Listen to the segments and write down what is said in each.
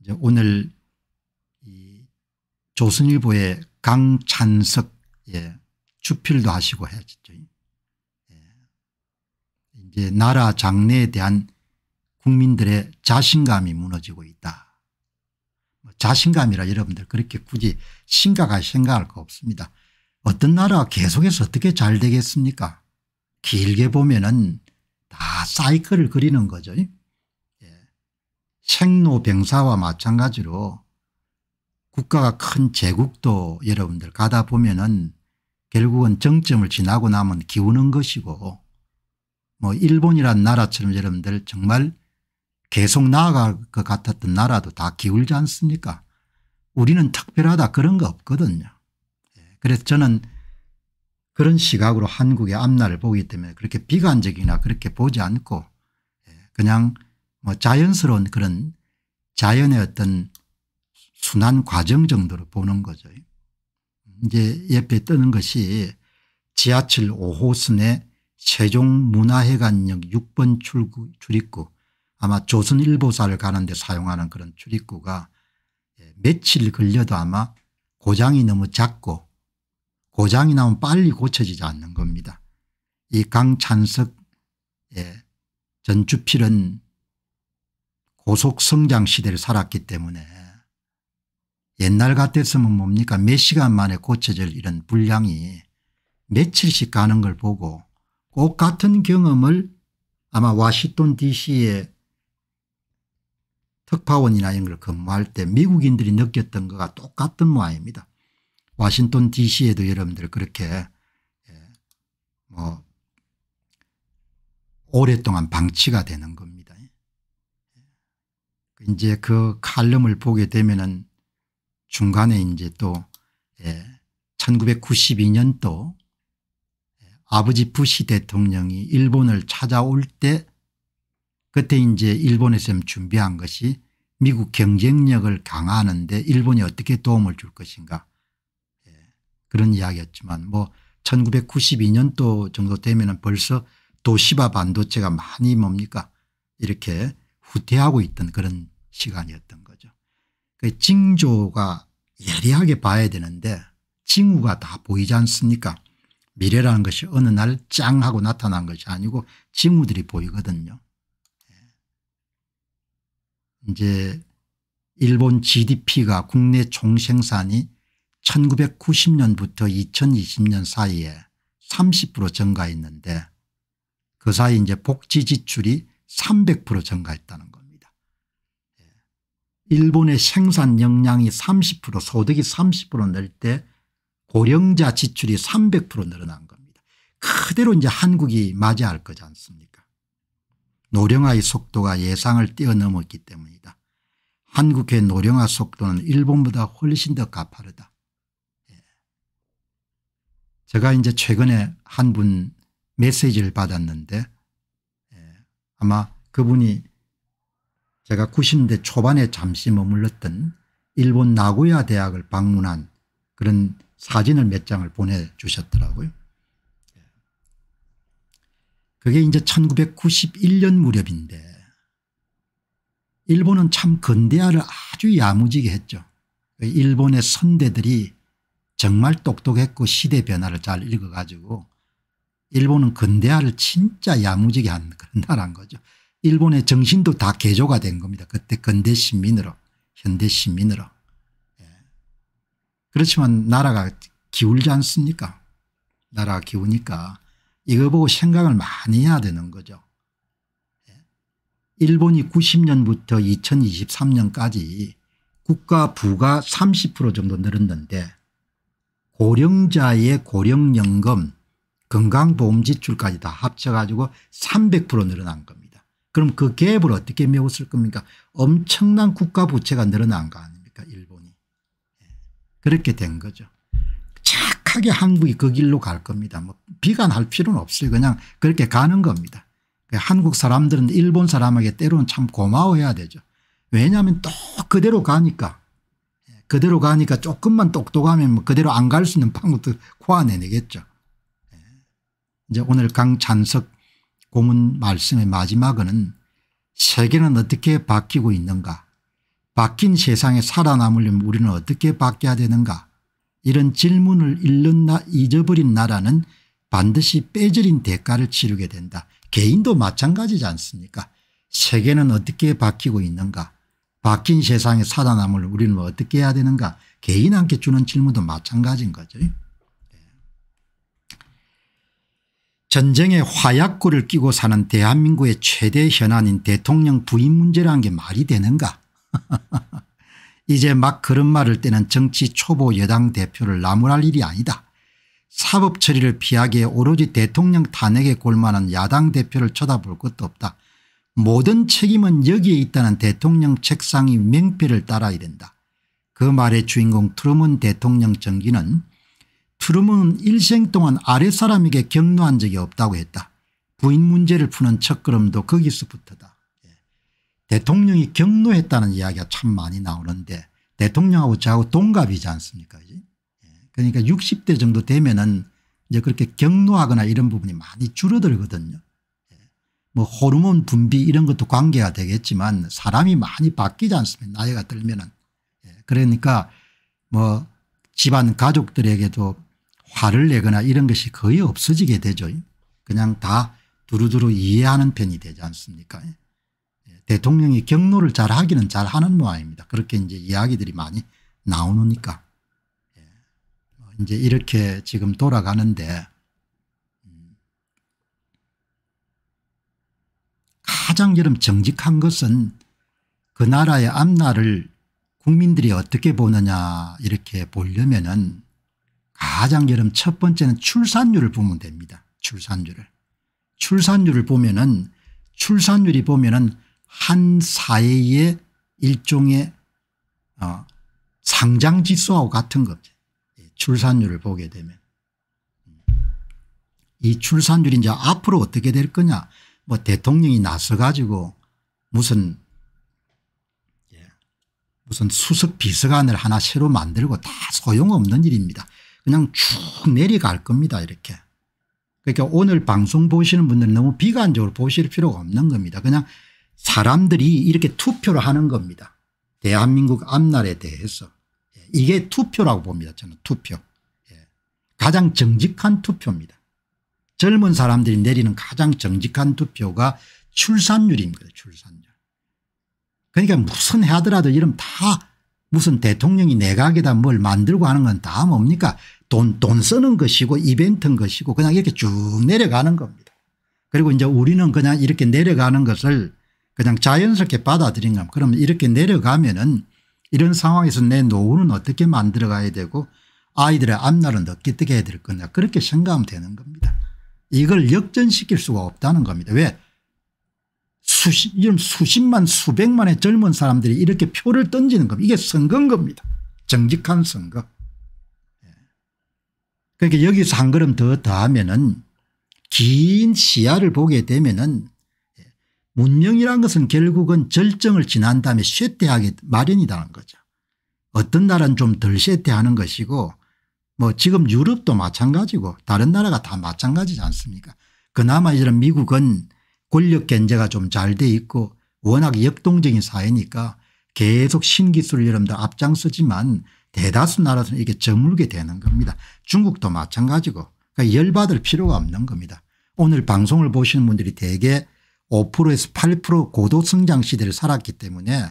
이제 오늘 이 조선일보의 강찬석 예, 주필도 하시고 했죠. 예. 이제 나라 장래에 대한 국민들의 자신감이 무너지고 있다. 뭐 자신감이라 여러분들 그렇게 굳이 심각하게 생각할 거 없습니다. 어떤 나라 계속해서 어떻게 잘 되겠습니까? 길게 보면은 다 사이클을 그리는 거죠. 책노병사와 마찬가지로 국가가 큰 제국도 여러분들 가다 보면은 결국은 정점을 지나고 나면 기우는 것이고 뭐 일본이란 나라처럼 여러분들 정말 계속 나아갈 것 같았던 나라도 다 기울지 않습니까 우리는 특별하다 그런 거 없거든요. 예, 그래서 저는 그런 시각으로 한국의 앞날을 보기 때문에 그렇게 비관적이나 그렇게 보지 않고 예, 그냥 뭐 자연스러운 그런 자연의 어떤 순환 과정 정도로 보는 거죠. 이제 옆에 뜨는 것이 지하철 5호선의 세종문화회관역 6번 출구 출입구 아마 조선일보사를 가는데 사용하는 그런 출입구가 예, 며칠 걸려도 아마 고장이 너무 작고 고장이 나면 빨리 고쳐지지 않는 겁니다. 이 강찬석 예, 전주필은 고속성장 시대를 살았기 때문에 옛날 같았으면 뭡니까 몇 시간 만에 고쳐질 이런 분량이 며칠씩 가는 걸 보고 꼭 같은 경험을 아마 와시톤 dc의 특파원이나 이런 걸 근무할 때 미국인들이 느꼈던 거가 똑같은 모양입니다. 와싱턴 dc에도 여러분들 그렇게 예, 뭐 오랫동안 방치가 되는 겁니다. 이제 그 칼럼을 보게 되면은 중간에 이제 또 예, 1992년도 예, 아버지 부시 대통령이 일본을 찾아올 때 그때 이제 일본에서 준비한 것이 미국 경쟁력을 강화하는데 일본이 어떻게 도움을 줄 것인가 예, 그런 이야기였지만 뭐 1992년도 정도 되면 은 벌써 도시바 반도체가 많이 뭡니까 이렇게 후퇴하고 있던 그런 시간이었던 거죠. 그 징조가 예리하게 봐야 되는데 징후가 다 보이지 않습니까 미래라는 것이 어느 날 짱 하고 나타난 것이 아니고 징후들이 보이거든요. 예. 이제 일본 gdp가 국내 총생산이 1990년부터 2020년 사이에 30% 증가했는데 그 사이 이제 복지 지출이 300% 증가했다는 거 일본의 생산 역량이 30% 소득이 30%늘 때 고령자 지출이 300% 늘어난 겁니다. 그대로 이제 한국이 맞이할 거지 않습니까 노령화의 속도가 예상을 뛰어넘었기 때문이다. 한국의 노령화 속도는 일본보다 훨씬 더 가파르다. 예. 제가 이제 최근에 한 분 메시지를 받았는데 예, 아마 그분이 제가 90대 년 초반에 잠시 머물렀던 일본 나고야 대학을 방문한 그런 사진을 몇 장을 보내주셨더라고요. 그게 이제 1991년 무렵인데 일본은 참 건대화를 아주 야무지게 했죠. 일본의 선대들이 정말 똑똑했고 시대 변화를 잘 읽어가지고 일본은 근대화를 진짜 야무지게 한 그런 나라인 거죠. 일본의 정신도 다 개조가 된 겁니다. 그때 근대 시민으로 현대 시민으로. 예. 그렇지만 나라가 기울지 않습니까 나라가 기우니까 이거 보고 생각을 많이 해야 되는 거죠. 예. 일본이 90년부터 2023년까지 국가 부가 30% 정도 늘었는데 고령자의 고령연금 건강보험지출까지 다 합쳐가지고 300% 늘어난 겁니다. 그럼 그 갭을 어떻게 메웠을 겁니까 엄청난 국가 부채가 늘어난 거 아닙니까 일본이 예. 그렇게 된 거죠. 착하게 한국이 그 길로 갈 겁니다. 뭐 비관할 필요는 없어요. 그냥 그렇게 가는 겁니다. 그 한국 사람들은 일본 사람에게 때로는 참 고마워해야 되죠. 왜냐하면 또 그대로 가니까 예, 그대로 가니까 조금만 똑똑하면 뭐 그대로 안 갈 수 있는 방법도 코안해내겠죠. 예. 이제 오늘 강찬석 고문 말씀의 마지막은 세계는 어떻게 바뀌고 있는가 바뀐 세상에 살아남으려면 우리는 어떻게 바뀌어야 되는가 이런 질문을 잃는 나 잊어버린 나라는 반드시 빼절인 대가를 치르게 된다. 개인도 마찬가지지 않습니까 세계는 어떻게 바뀌고 있는가 바뀐 세상에 살아남을 우리는 어떻게 해야 되는가 개인한테 주는 질문도 마찬가지인 거죠. 전쟁에 화약고를 끼고 사는 대한민국의 최대 현안인 대통령 부인 문제라는 게 말이 되는가 이제 막 그런 말을 때는 정치 초보 여당 대표를 나무랄 일이 아니다. 사법 처리를 피하기에 오로지 대통령 탄핵에 골만한 야당 대표를 쳐다볼 것도 없다. 모든 책임은 여기에 있다는 대통령 책상이 맹패를 따라야 된다. 그 말의 주인공 트루먼 대통령 정기는 트루은 일생 동안 아랫사람에게 격노한 적이 없다고 했다. 부인 문제를 푸는 첫걸음도 거기서부터다. 예. 대통령이 격노했다는 이야기가 참 많이 나오는데 대통령하고 저하고 동갑이지 않습니까 예. 그러니까 60대 정도 되면은 이제 그렇게 격노하거나 이런 부분이 많이 줄어들거든요. 예. 뭐 호르몬 분비 이런 것도 관계가 되겠지만 사람이 많이 바뀌지 않습니까 나이가 들면은. 그러니까 뭐 집안 가족들에게도 화를 내거나 이런 것이 거의 없어지게 되죠. 그냥 다 두루두루 이해하는 편이 되지 않습니까 예. 예, 대통령이 경로를 잘 하기는 잘 하는 모양입니다. 그렇게 이제 이야기들이 많이 나오니까 예. 뭐 이제 이렇게 지금 돌아가는데 음, 가장 여름 정직한 것은 그 나라의 앞날을 국민들이 어떻게 보느냐 이렇게 보려면은 가장 여름 첫 번째는 출산율을 보면 됩니다. 출산율을. 출산율을 보면은 출산율이 보면은 한 사회의 일종의 어, 상장지수하고 같은 겁니다. 예, 출산율을 보게 되면. 이 출산율이 이제 앞으로 어떻게 될 거냐. 뭐 대통령이 나서 가지고 무슨 예, 무슨 수석 비서관을 하나 새로 만들고 다 소용없는 일입니다. 그냥 쭉 내려갈 겁니다 이렇게. 그러니까 오늘 방송 보시는 분들은 너무 비관적으로 보실 필요가 없는 겁니다. 그냥 사람들이 이렇게 투표를 하는 겁니다. 대한민국 앞날에 대해서. 예, 이게 투표라고 봅니다. 저는 투표. 예, 가장 정직한 투표입니다. 젊은 사람들이 내리는 가장 정직한 투표가 출산율입니다. 출산율. 그러니까 무슨 해 하더라도 이름 다 무슨 대통령이 내각에다 뭘 만들고 하는 건 다 뭡니까 돈, 돈 쓰는 것이고 이벤트인 것이고 그냥 이렇게 쭉 내려가는 겁니다. 그리고 이제 우리는 그냥 이렇게 내려가는 것을 그냥 자연스럽게 받아들인 겁니다. 그러면 이렇게 내려가면은 이런 상황에서 내 노후는 어떻게 만들어가야 되고 아이들의 앞날은 어떻게 뜨게 해야 될 거냐 그렇게 생각하면 되는 겁니다. 이걸 역전시킬 수가 없다는 겁니다. 왜 수십 이런 수십만 수백만의 젊은 사람들이 이렇게 표를 던지는 겁니다. 이게 선거인 겁니다. 정직한 선거. 그러니까 여기서 한 걸음 더 더하면은 긴 시야를 보게 되면은 문명이란 것은 결국은 절정을 지난 다음에 쇠퇴하기 마련이라는 거죠. 어떤 나라는 좀 덜 쇠퇴하는 것이고 뭐 지금 유럽도 마찬가지고 다른 나라가 다 마찬가지지 않습니까 그나마 이런 미국은 권력 견제가 좀 잘 돼 있고 워낙 역동적인 사회니까 계속 신기술 여러분들 앞장서지만 대다수 나라에서는 이게 렇 저물게 되는 겁니다. 중국도 마찬가지고 그러니까 열받을 필요가 없는 겁니다. 오늘 방송을 보시는 분들이 대개 5%에서 8% 고도 성장 시대를 살았기 때문에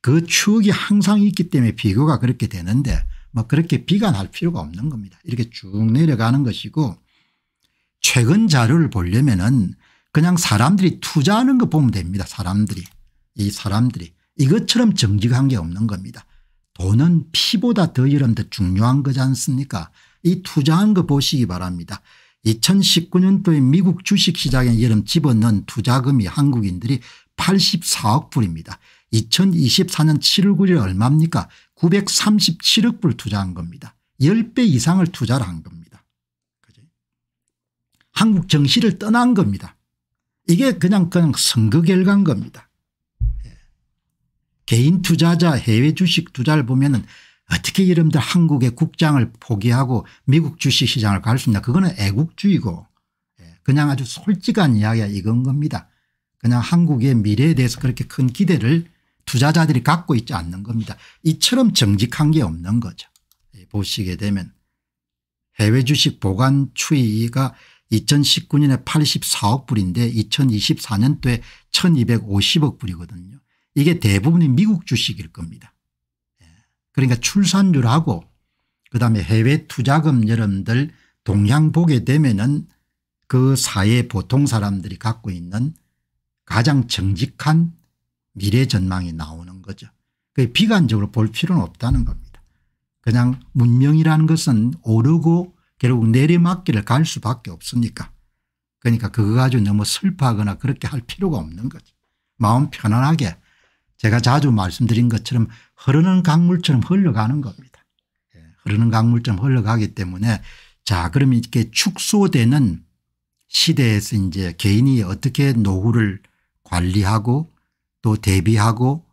그 추억이 항상 있기 때문에 비교가 그렇게 되는데 뭐 그렇게 비관할 필요가 없는 겁니다. 이렇게 쭉 내려가는 것이고 최근 자료를 보려면은 그냥 사람들이 투자하는 거 보면 됩니다. 사람들이 이 사람들이 이것처럼 정직한 게 없는 겁니다. 돈은 피보다 더 이런 데 중요한 거지 않습니까 이 투자한 거 보시기 바랍니다. 2019년도에 미국 주식시장에 여름 집어넣은 투자금이 한국인들이 84억 불입니다. 2024년 7월 9일 얼마입니까 937억 불 투자한 겁니다. 10배 이상을 투자를 한 겁니다. 그치? 한국 정시를 떠난 겁니다. 이게 그냥 그냥 선거 결과인 겁니다. 개인 투자자 해외 주식 투자를 보면 은 어떻게 이름들 한국의 국장을 포기하고 미국 주식시장을 갈 수있냐 그거는 애국주의고 예, 그냥 아주 솔직한 이야기가 이건 겁니다. 그냥 한국의 미래에 대해서 그렇게 큰 기대를 투자자들이 갖고 있지 않는 겁니다. 이처럼 정직한 게 없는 거죠. 예, 보시게 되면 해외 주식 보관 추이가 2019년에 84억 불인데 2024년도에 1250억 불이거든요. 이게 대부분이 미국 주식일 겁니다. 예. 그러니까 출산율하고 그다음에 해외 투자금 여러분들 동향 보게 되면은 그 사회 보통 사람들이 갖고 있는 가장 정직한 미래 전망이 나오는 거죠. 그 비관적으로 볼 필요는 없다는 겁니다. 그냥 문명이라는 것은 오르고 결국 내리막길을 갈 수밖에 없으니까 그러니까 그거 가지고 너무 슬퍼하거나 그렇게 할 필요가 없는 거죠. 마음 편안하게 제가 자주 말씀드린 것처럼 흐르는 강물처럼 흘러가는 겁니다. 예, 흐르는 강물처럼 흘러가기 때문에 자 그럼 이렇게 축소되는 시대에서 이제 개인이 어떻게 노후를 관리하고 또 대비하고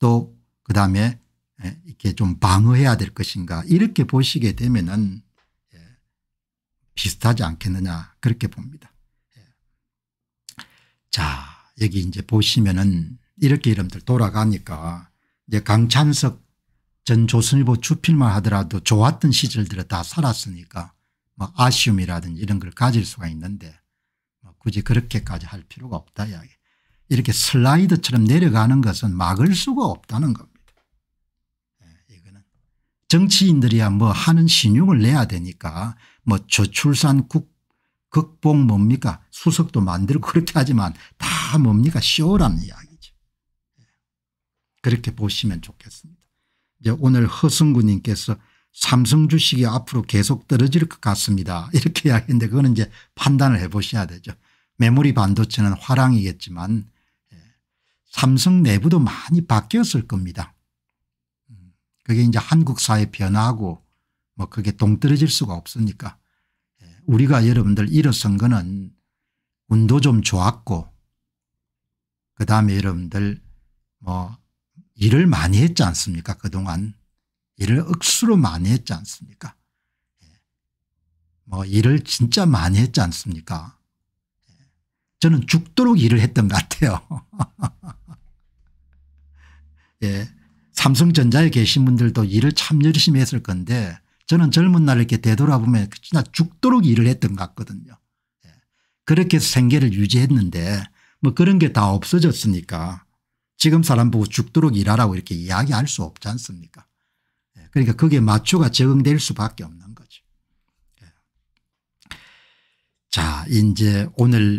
또 그다음에 예, 이렇게 좀 방어해야 될 것인가 이렇게 보시게 되면은 예, 비슷하지 않겠느냐 그렇게 봅니다. 자 여기 이제 보시면은 이렇게 이름들 돌아가니까 이제 강찬석 전 조선일보 주필만 하더라도 좋았던 시절들을 다 살았으니까 막 아쉬움이라든지 이런 걸 가질 수가 있는데 뭐 굳이 그렇게까지 할 필요가 없다 이야기. 이렇게 슬라이드처럼 내려가는 것은 막을 수가 없다는 겁니다. 예, 이거는 정치인들이야 뭐 하는 신용을 내야 되니까 뭐 저출산 국 극복 뭡니까 수석도 만들고 그렇게 하지만 다 뭡니까 쇼라는 이야기. 그렇게 보시면 좋겠습니다. 이제 오늘 허승구님께서 삼성 주식이 앞으로 계속 떨어질 것 같습니다. 이렇게 이야기했는데 그거는 이제 판단을 해 보셔야 되죠. 메모리 반도체는 화랑이겠지만 예, 삼성 내부도 많이 바뀌었을 겁니다. 음, 그게 이제 한국 사회 변화하고 뭐 그게 동떨어질 수가 없으니까 예, 우리가 여러분들 일어선 거는 운도 좀 좋았고 그다음에 여러분들 뭐 일을 많이 했지 않습니까 그동안 일을 억수로 많이 했지 않습니까 뭐 일을 진짜 많이 했지 않습니까 저는 죽도록 일을 했던 것 같아요 예. 삼성전자에 계신 분들도 일을 참 열심히 했을 건데 저는 젊은 날 이렇게 되돌아보면 진짜 죽도록 일을 했던 것 같거든요. 예, 그렇게 해서 생계를 유지했는데 뭐 그런 게 다 없어졌으니까 지금 사람 보고 죽도록 일하라고 이렇게 이야기할 수 없지 않습니까 예, 그러니까 거기에 마초가 적응될 수밖에 없는 거죠. 예. 자 이제 오늘